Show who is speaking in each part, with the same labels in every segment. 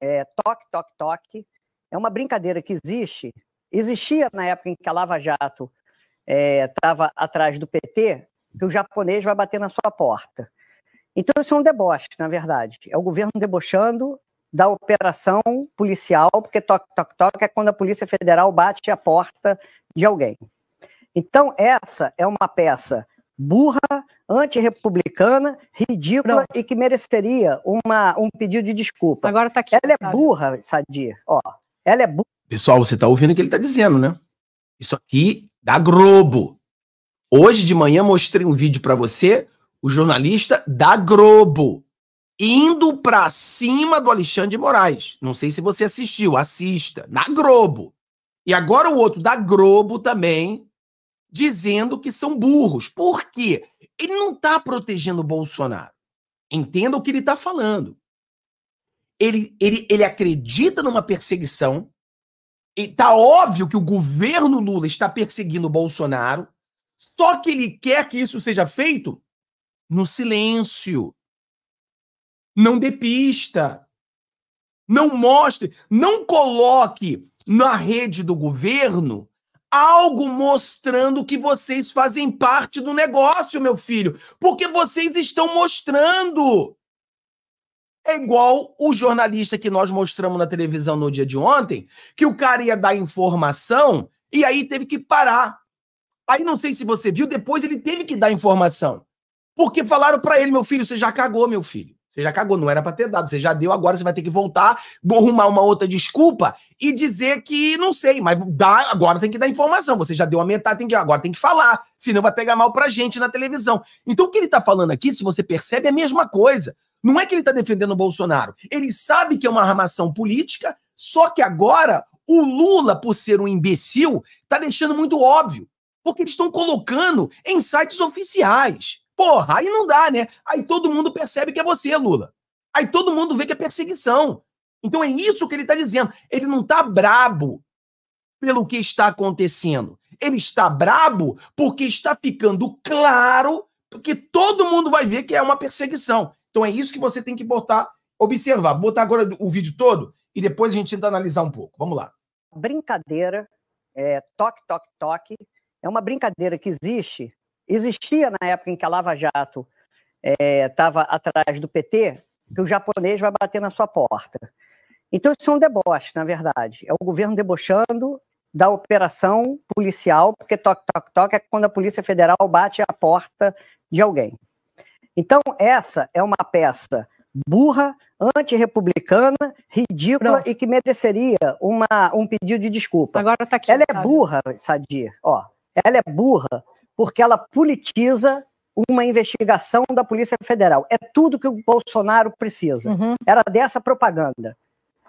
Speaker 1: é, toque, toque, toque. É uma brincadeira que existe, existia na época em que a Lava Jato estava é, atrás do PT, que o japonês vai bater na sua porta. Então, isso é um deboche, na verdade. É o governo debochando da operação policial, porque toque, toque, toque é quando a Polícia Federal bate a porta de alguém. Então, essa é uma peça burra, antirrepublicana, ridícula Pronto. e que mereceria uma, um pedido de desculpa. Agora tá aqui. Ela é burra, Sadia. Ó, ela é burra.
Speaker 2: Pessoal, você tá ouvindo o que ele tá dizendo, né? Isso aqui da Globo. Hoje de manhã mostrei um vídeo para você, o jornalista da Globo indo para cima do Alexandre de Moraes. Não sei se você assistiu, assista na Globo. E agora o outro da Globo também dizendo que são burros. Por quê? Ele não está protegendo o Bolsonaro. Entenda o que ele está falando. Ele, ele, ele acredita numa perseguição. E tá óbvio que o governo Lula está perseguindo o Bolsonaro. Só que ele quer que isso seja feito no silêncio. Não dê pista, Não mostre, não coloque na rede do governo algo mostrando que vocês fazem parte do negócio, meu filho, porque vocês estão mostrando. É igual o jornalista que nós mostramos na televisão no dia de ontem, que o cara ia dar informação e aí teve que parar. Aí não sei se você viu, depois ele teve que dar informação. Porque falaram para ele, meu filho, você já cagou, meu filho. Você já cagou, não era para ter dado, você já deu, agora você vai ter que voltar, arrumar uma outra desculpa e dizer que não sei, mas dá, agora tem que dar informação. Você já deu a metade, tem que, agora tem que falar, senão vai pegar mal pra gente na televisão. Então o que ele tá falando aqui, se você percebe, é a mesma coisa. Não é que ele tá defendendo o Bolsonaro. Ele sabe que é uma armação política, só que agora o Lula, por ser um imbecil, tá deixando muito óbvio, porque eles estão colocando em sites oficiais. Porra, aí não dá, né? Aí todo mundo percebe que é você, Lula. Aí todo mundo vê que é perseguição. Então é isso que ele está dizendo. Ele não está brabo pelo que está acontecendo. Ele está brabo porque está ficando claro que todo mundo vai ver que é uma perseguição. Então é isso que você tem que botar, observar. Botar agora o vídeo
Speaker 1: todo e depois a gente tenta analisar um pouco. Vamos lá. Brincadeira, é, toque, toque, toque, é uma brincadeira que existe existia na época em que a Lava Jato estava eh, é, atrás do PT, que o japonês vai bater na sua porta. Então, isso é um deboche, na verdade. É o governo debochando da operação policial, porque toque, toque, toque é quando a Polícia Federal bate a porta de alguém. Então, essa é uma peça burra, antirrepublicana, ridícula Pronto. e que mereceria uma, um pedido de desculpa. Agora tá aqui. Ela é burra, Sadir, ó. Ela é burra porque ela politiza uma investigação da Polícia Federal. É tudo que o Bolsonaro precisa. Uhum. Era dessa propaganda.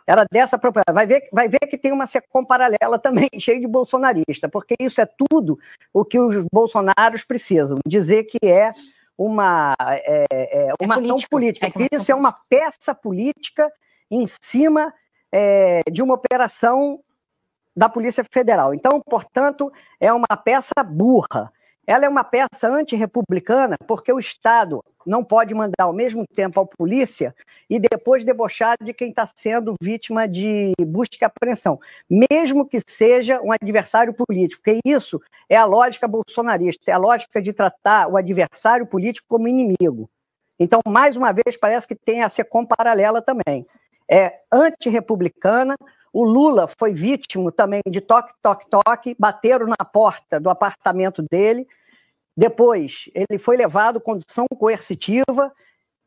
Speaker 1: Era dessa propaganda. Vai ver, vai ver que tem uma SECOM paralela também, cheia de bolsonarista, porque isso é tudo o que os bolsonaros precisam. Dizer que é uma, é, é, é uma é ação política. É isso é uma peça política em cima é, de uma operação da Polícia Federal. Então, portanto, é uma peça burra. Ela é uma peça antirrepublicana porque o Estado não pode mandar ao mesmo tempo a polícia e depois debochar de quem está sendo vítima de busca e apreensão, mesmo que seja um adversário político, porque isso é a lógica bolsonarista, é a lógica de tratar o adversário político como inimigo. Então, mais uma vez, parece que tem a SECOM paralela também. É antirrepublicana, o Lula foi vítima também de toque, toque, toque, bateram na porta do apartamento dele. Depois, ele foi levado condição coercitiva.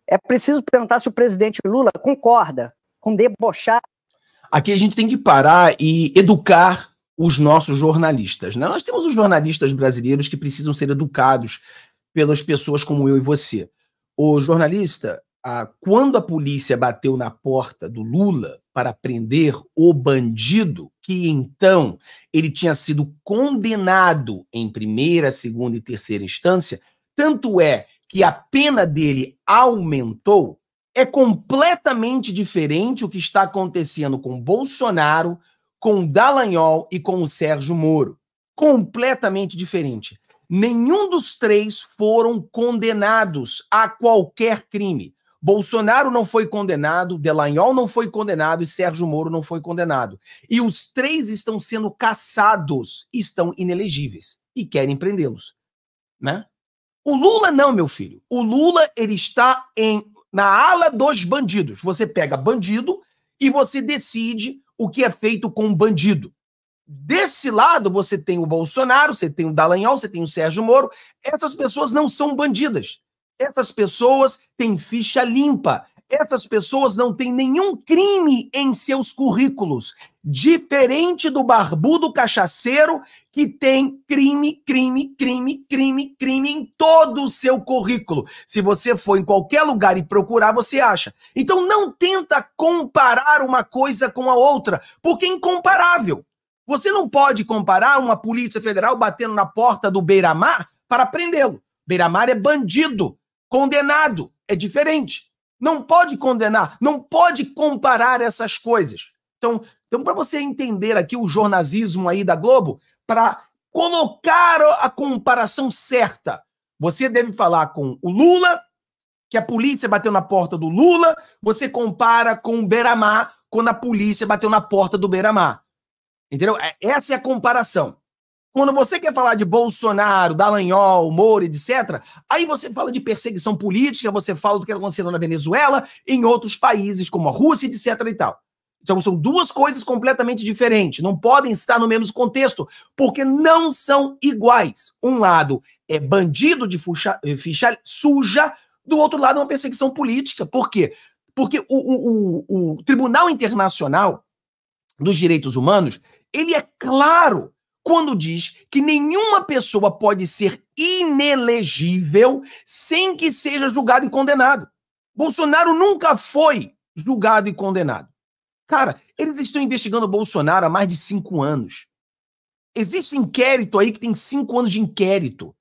Speaker 1: É preciso perguntar se o presidente Lula concorda com debochar.
Speaker 2: Aqui a gente tem que parar e educar os nossos jornalistas. Né? Nós temos os jornalistas brasileiros que precisam ser educados pelas pessoas como eu e você. O jornalista, ah, quando a polícia bateu na porta do Lula, para prender o bandido, que então ele tinha sido condenado em primeira, segunda e terceira instância, tanto é que a pena dele aumentou, é completamente diferente o que está acontecendo com Bolsonaro, com Dallagnol e com o Sérgio Moro. Completamente diferente. Nenhum dos três foram condenados a qualquer crime. Bolsonaro não foi condenado, Delanhol não foi condenado e Sérgio Moro não foi condenado. E os três estão sendo caçados, estão inelegíveis e querem prendê-los, né? O Lula não, meu filho. O Lula ele está em na ala dos bandidos. Você pega bandido e você decide o que é feito com o bandido. Desse lado você tem o Bolsonaro, você tem o Dallagnol, você tem o Sérgio Moro. Essas pessoas não são bandidas. Essas pessoas têm ficha limpa. Essas pessoas não têm nenhum crime em seus currículos, diferente do barbudo cachaceiro que tem crime, crime, crime, crime, crime em todo o seu currículo. Se você for em qualquer lugar e procurar, você acha. Então não tenta comparar uma coisa com a outra, porque é incomparável. Você não pode comparar uma polícia federal batendo na porta do Beiramar para prendê-lo. Beiramar é bandido condenado. É diferente. Não pode condenar, não pode comparar essas coisas. Então, então para você entender aqui o jornalismo aí da Globo, para colocar a comparação certa, você deve falar com o Lula, que a polícia bateu na porta do Lula, você compara com o Beramar quando a polícia bateu na porta do Beramar. Entendeu? É, essa é a comparação. Quando você quer falar de Bolsonaro, Dallagnol, Moro, etc., aí você fala de perseguição política, você fala do que está acontecendo na Venezuela, em outros países, como a Rússia, etc. e tal. Então são duas coisas completamente diferentes, não podem estar no mesmo contexto, porque não são iguais. Um lado é bandido de fuxa, eh, ficha suja, do outro lado é uma perseguição política. Por quê? Porque o, o, o, o Tribunal Internacional dos Direitos Humanos, ele é claro quando diz que nenhuma pessoa pode ser inelegível sem que seja julgado e condenado. Bolsonaro nunca foi julgado e condenado. Cara, eles estão investigando o Bolsonaro há mais de cinco anos. Existe inquérito aí que tem cinco anos de inquérito.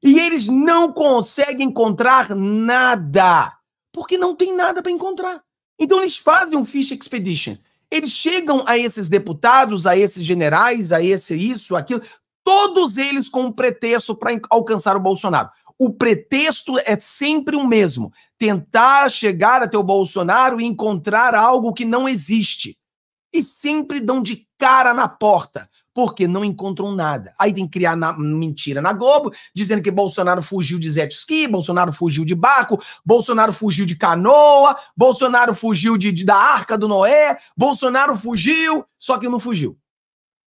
Speaker 2: E eles não conseguem encontrar nada. Porque não tem nada para encontrar. Então eles fazem um Fish Expedition eles chegam a esses deputados, a esses generais, a esse isso, aquilo, todos eles com um pretexto para alcançar o Bolsonaro. O pretexto é sempre o mesmo: tentar chegar até o Bolsonaro e encontrar algo que não existe. E sempre dão de cara na porta porque não encontram nada. Aí tem que criar na, mentira na Globo, dizendo que Bolsonaro fugiu de jet ski, Bolsonaro fugiu de barco, Bolsonaro fugiu de canoa, Bolsonaro fugiu de, de da arca do Noé, Bolsonaro fugiu, só que não fugiu.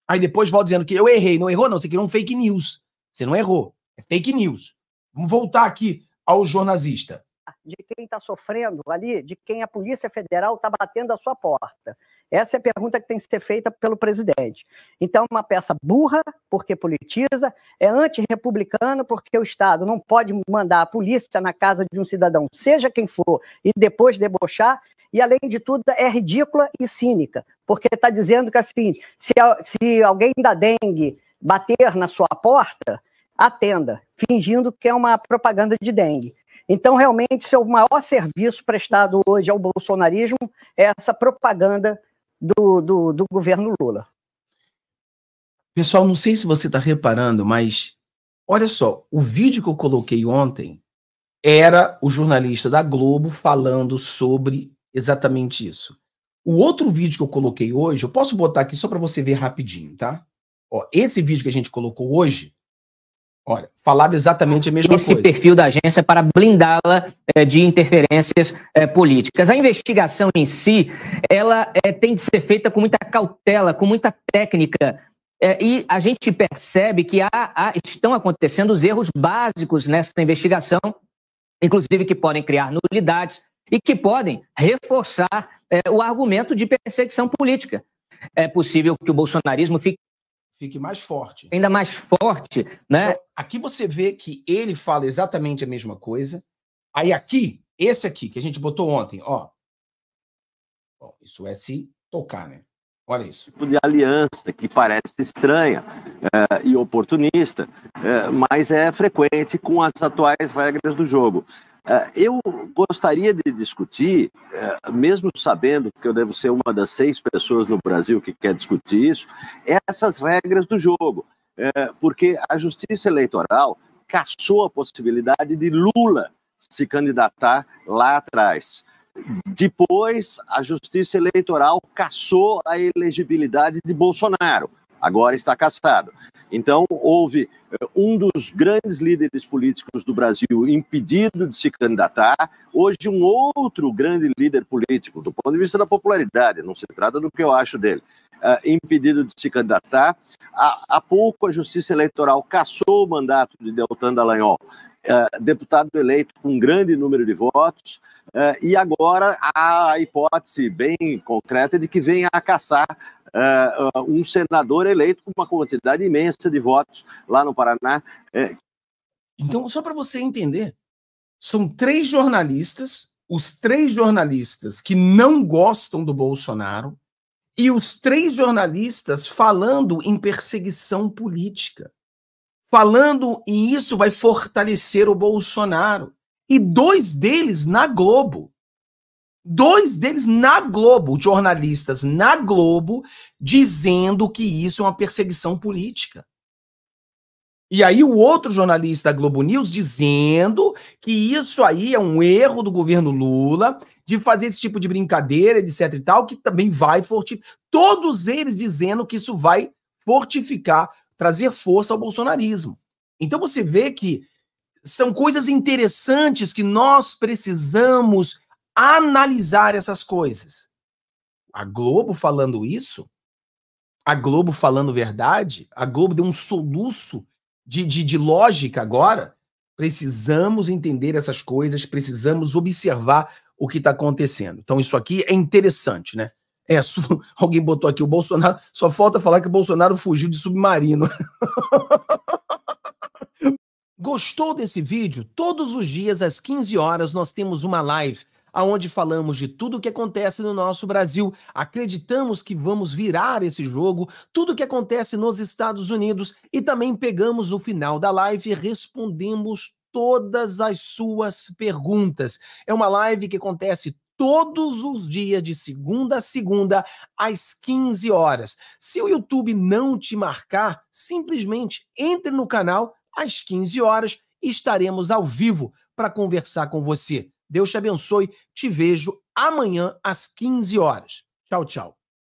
Speaker 2: Aí depois volta dizendo que eu errei. Não errou, não. Você criou é um fake news. Você não errou. É fake news. Vamos voltar aqui ao jornalista
Speaker 1: de quem está sofrendo ali, de quem a Polícia Federal está batendo a sua porta? Essa é a pergunta que tem que ser feita pelo presidente. Então, é uma peça burra, porque politiza, é antirrepublicano, porque o Estado não pode mandar a polícia na casa de um cidadão, seja quem for, e depois debochar, e, além de tudo, é ridícula e cínica, porque está dizendo que, assim, se, se alguém da dengue bater na sua porta, atenda, fingindo que é uma propaganda de dengue. Então, realmente, seu o maior serviço prestado hoje ao bolsonarismo é essa propaganda do, do, do governo Lula.
Speaker 2: Pessoal, não sei se você está reparando, mas olha só, o vídeo que eu coloquei ontem era o jornalista da Globo falando sobre exatamente isso. O outro vídeo que eu coloquei hoje, eu posso botar aqui só para você ver rapidinho, tá? Ó, esse vídeo que a gente colocou hoje Olha, falava exatamente a mesma Esse coisa. Esse perfil da agência para blindá-la é, de interferências é, políticas. A investigação em si, ela é, tem de ser feita com muita cautela, com muita técnica. e a gente percebe
Speaker 1: que há, há, estão acontecendo os erros básicos nessa investigação, inclusive que podem criar nulidades e que podem reforçar o argumento de perseguição política. É possível que o bolsonarismo fique
Speaker 2: fique mais forte. Ainda mais forte, né? Então, aqui você vê que ele fala exatamente a mesma coisa. Aí aqui, esse aqui que a gente botou ontem, ó. Bom, isso é se tocar, né?
Speaker 3: Olha isso. Tipo de aliança que parece estranha é, e oportunista, é, mas é frequente com as atuais regras do jogo. É, eu gostaria de discutir, é, mesmo sabendo que eu devo ser uma das seis pessoas no Brasil que quer discutir isso, essas regras do jogo, é, porque a Justiça Eleitoral caçou a possibilidade de Lula se candidatar lá atrás. Depois, a Justiça Eleitoral caçou a elegibilidade de Bolsonaro agora está caçado. Então, houve eh, um dos grandes líderes políticos do Brasil impedido de se candidatar, hoje, um outro grande líder político, do ponto de vista da popularidade, não se trata do que eu acho dele, uh, impedido de se candidatar. Há, há, pouco, a Justiça Eleitoral cassou o mandato de Deltan Dallagnol, uh, deputado eleito com um grande número de votos, uh, e agora há a hipótese bem concreta de que venha a caçar uh, um senador eleito com uma quantidade imensa de votos lá no Paraná. É... Então, só para você entender, são três
Speaker 2: jornalistas, os três jornalistas que não gostam do Bolsonaro e os três jornalistas falando em perseguição política. Falando em isso vai fortalecer o Bolsonaro. E dois deles na Globo. Dois deles na Globo, jornalistas na Globo, dizendo que isso é uma perseguição política. E aí o outro jornalista da Globo News dizendo que isso aí é um erro do governo Lula de fazer esse tipo de brincadeira, etc e tal, que também vai fortificar. Todos eles dizendo que isso vai fortificar, trazer força ao bolsonarismo. Então você vê que são coisas interessantes que nós precisamos analisar essas coisas. A Globo falando isso, a Globo falando verdade, a Globo deu um soluço de, de, de lógica agora. Precisamos entender essas coisas, precisamos observar o que está acontecendo. Então, isso aqui é interessante, né? É, alguém botou aqui o Bolsonaro. Só falta falar que o Bolsonaro fugiu de submarino. Gostou desse vídeo? Todos os dias às 15 horas nós temos uma live aonde falamos de tudo o que acontece no nosso Brasil, acreditamos que vamos virar esse jogo, tudo o que acontece nos Estados Unidos e também pegamos o final da live e respondemos todas as suas perguntas. É uma live que acontece todos os dias, de segunda a segunda, às 15 horas. Se o YouTube não te marcar, simplesmente entre no canal às 15 horas e estaremos ao vivo para conversar com você. Deus te abençoe. Te vejo amanhã às 15 horas. Tchau, tchau.